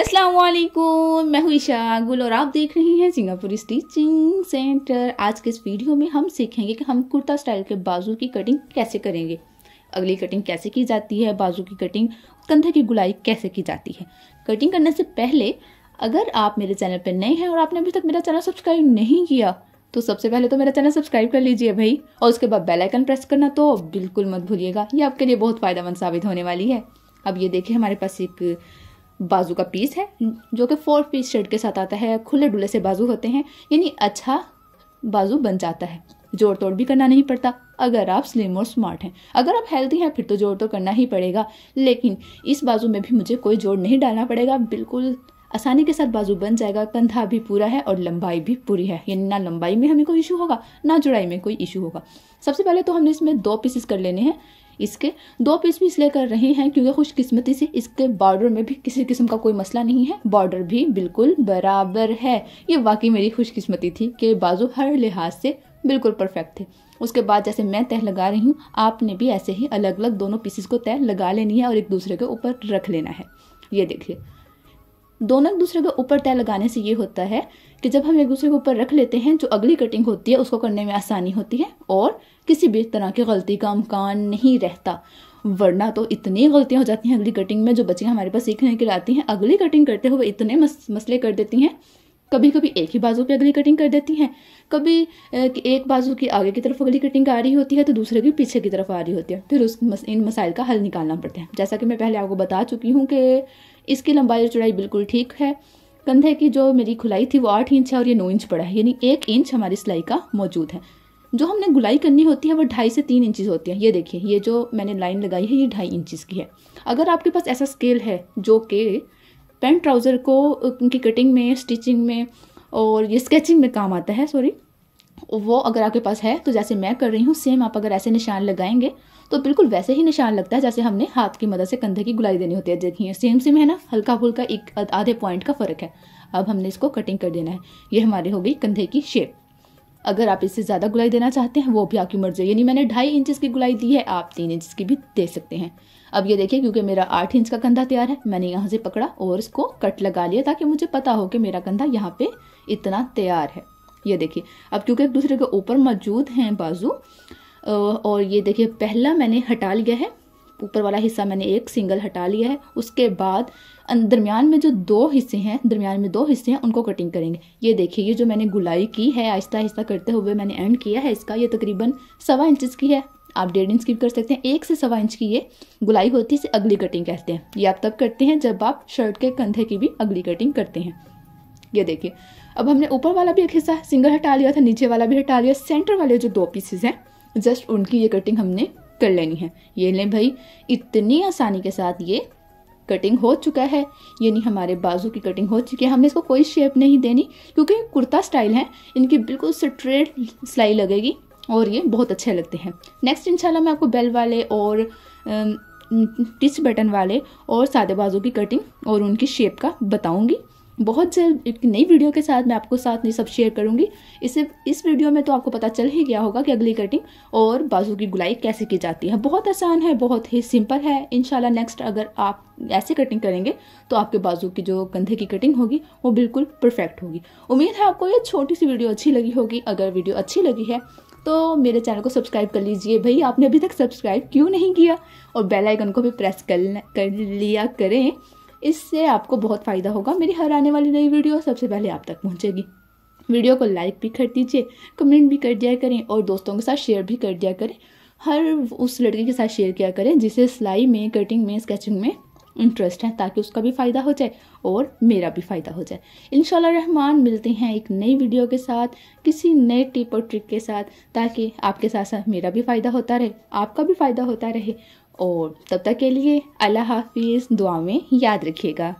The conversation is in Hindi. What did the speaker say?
असलकुम मैं हूँ ईशा गुल और आप देख रहे हैं सिंगापुर स्टिचिंग सेंटर आज के इस वीडियो में हम सीखेंगे कि हम कुर्ता स्टाइल के बाजू की कटिंग कैसे करेंगे अगली कटिंग कैसे की जाती है बाजू की कटिंग कंधे की गुलाई कैसे की जाती है कटिंग करने से पहले अगर आप मेरे चैनल पर नए हैं और आपने अभी तक मेरा चैनल सब्सक्राइब नहीं किया तो सबसे पहले तो मेरा चैनल सब्सक्राइब कर लीजिए भाई और उसके बाद बेल आइकन प्रेस करना तो बिल्कुल मत भूलिएगा ये आपके लिए बहुत फ़ायदेमंद साबित होने वाली है अब ये देखिए हमारे पास एक बाजू का पीस है जो कि फोर पीस शर्ट के साथ आता है खुले डुले से बाजू होते हैं यानी अच्छा बाजू बन जाता है जोड़ तोड़ भी करना नहीं पड़ता अगर आप स्लिम और स्मार्ट हैं अगर आप हेल्दी हैं फिर तो जोड़ तोड़ करना ही पड़ेगा लेकिन इस बाजू में भी मुझे कोई जोड़ नहीं डालना पड़ेगा बिल्कुल आसानी के साथ बाजू बन जाएगा कंधा भी पूरा है और लंबाई भी पूरी है यानी ना लंबाई में हमें कोई इशू होगा ना जुड़ाई में कोई इशू होगा सबसे पहले तो हमने इसमें दो पीसेस कर लेने हैं इसके दो पीस भी इसलिए कर रहे हैं क्योंकि खुशकिस्मती से इसके बॉर्डर में भी किसी किस्म का कोई मसला नहीं है बॉर्डर भी बिल्कुल बराबर है ये वाकई मेरी खुशकिस्मती थी कि बाजू हर लिहाज से बिल्कुल परफेक्ट थे उसके बाद जैसे मैं तह लगा रही हूँ आपने भी ऐसे ही अलग अलग दोनों पीसेस को तह लगा लेनी है और एक दूसरे के ऊपर रख लेना है ये देखिए दोनों एक दूसरे के ऊपर तय लगाने से ये होता है कि जब हम एक दूसरे के ऊपर रख लेते हैं जो अगली कटिंग होती है उसको करने में आसानी होती है और किसी भी तरह की गलती का अमकान नहीं रहता वरना तो इतनी गलतियां हो जाती हैं अगली कटिंग में जो बच्चियाँ हमारे पास सीखने के लिए आती हैं अगली कटिंग करते हुए इतने मसले कर देती हैं कभी कभी एक ही बाजू पे अगली कटिंग कर देती हैं कभी एक बाजू की आगे की तरफ अगली कटिंग आ रही होती है तो दूसरे की पीछे की तरफ आ रही होती है फिर उस मस, इन मसाइल का हल निकालना पड़ता है जैसा कि मैं पहले आपको बता चुकी हूँ कि इसकी लंबाई और चौड़ाई बिल्कुल ठीक है कंधे की जो मेरी खुलाई थी वो आठ इंच है और ये नौ इंच पड़ा है यानी एक इंच हमारी सिलाई का मौजूद है जो हमने गुलाई करनी होती है वो ढाई से तीन इंचज़ होती है ये देखिए ये जो मैंने लाइन लगाई है ये ढाई इंचज़ की है अगर आपके पास ऐसा स्केल है जो कि पेंट ट्राउज़र को उनकी कटिंग में स्टिचिंग में और ये स्केचिंग में काम आता है सॉरी वो अगर आपके पास है तो जैसे मैं कर रही हूँ सेम आप अगर ऐसे निशान लगाएंगे तो बिल्कुल वैसे ही निशान लगता है जैसे हमने हाथ की मदद से कंधे की गुलाई देनी होती है देखिए सेम सेम है ना हल्का फुल्का एक आधे पॉइंट का फ़र्क है अब हमने इसको कटिंग कर देना है ये हमारी हो गई कंधे की शेप अगर आप इससे ज़्यादा गुलाई देना चाहते हैं वो भी आपकी मर्जी यानी मैंने ढाई इंचज़ की गुलाई दी है आप तीन इंच की भी दे सकते हैं अब ये देखिए क्योंकि मेरा आठ इंच का कंधा तैयार है मैंने यहाँ से पकड़ा और इसको कट लगा लिया ताकि मुझे पता हो कि मेरा कंधा यहाँ पे इतना तैयार है ये देखिए अब क्योंकि एक दूसरे के ऊपर मौजूद हैं बाजू और ये देखिए पहला मैंने हटा लिया है ऊपर वाला हिस्सा मैंने एक सिंगल हटा लिया है उसके बाद अं-, दरमियान में जो दो हिस्से हैं दरमियान में दो हिस्से हैं उनको कटिंग करेंगे ये देखिए ये जो मैंने गुलाई की है आहिस्ता आहिस्ता करते हुए मैंने एंड किया है इसका ये तकरीबन सवा इंचज़ की है आप डेढ़ इंच की कर सकते हैं एक से सवा इंच की ये गुलाई होती है इसे अगली कटिंग कहते हैं ये आप तब करते हैं जब आप शर्ट के कंधे की भी अगली कटिंग करते हैं ये देखिए अब हमने ऊपर वाला भी एक हिस्सा सिंगल हटा लिया था नीचे वाला भी हटा लिया सेंटर वाले जो दो पीसेज हैं जस्ट उनकी ये कटिंग हमने कर लेनी है ये लें भाई इतनी आसानी के साथ ये कटिंग हो चुका है यानी हमारे बाजू की कटिंग हो चुकी है हमने इसको कोई शेप नहीं देनी क्योंकि कुर्ता स्टाइल है इनकी बिल्कुल स्ट्रेट सिलाई लगेगी और ये बहुत अच्छे लगते हैं नेक्स्ट इंशाल्लाह मैं आपको बेल वाले और टिच बटन वाले और सादे बाजू की कटिंग और उनकी शेप का बताऊंगी बहुत जल्द एक नई वीडियो के साथ मैं आपको साथ नहीं सब शेयर करूंगी इसे इस वीडियो में तो आपको पता चल ही गया होगा कि अगली कटिंग और बाजू की गुलाई कैसे की जाती है बहुत आसान है बहुत ही सिंपल है इनशाला नेक्स्ट अगर आप ऐसे कटिंग करेंगे तो आपके बाजू की जो कंधे की कटिंग होगी वो बिल्कुल परफेक्ट होगी उम्मीद है आपको ये छोटी सी वीडियो अच्छी लगी होगी अगर वीडियो अच्छी लगी है तो मेरे चैनल को सब्सक्राइब कर लीजिए भाई आपने अभी तक सब्सक्राइब क्यों नहीं किया और बेल आइकन को भी प्रेस कर कर लिया करें इससे आपको बहुत फ़ायदा होगा मेरी हर आने वाली नई वीडियो सबसे पहले आप तक पहुँचेगी वीडियो को लाइक भी कर दीजिए कमेंट भी कर दिया करें और दोस्तों के साथ शेयर भी कर दिया करें हर उस लड़की के साथ शेयर किया करें जिसे सिलाई में कटिंग में स्केचिंग में इंटरेस्ट है ताकि उसका भी फ़ायदा हो जाए और मेरा भी फ़ायदा हो जाए इन रहमान मिलते हैं एक नई वीडियो के साथ किसी नए टिप और ट्रिक के साथ ताकि आपके साथ साथ मेरा भी फ़ायदा होता रहे आपका भी फ़ायदा होता रहे और तब तक के लिए अल्लाह हाफिज़ दुआ में याद रखिएगा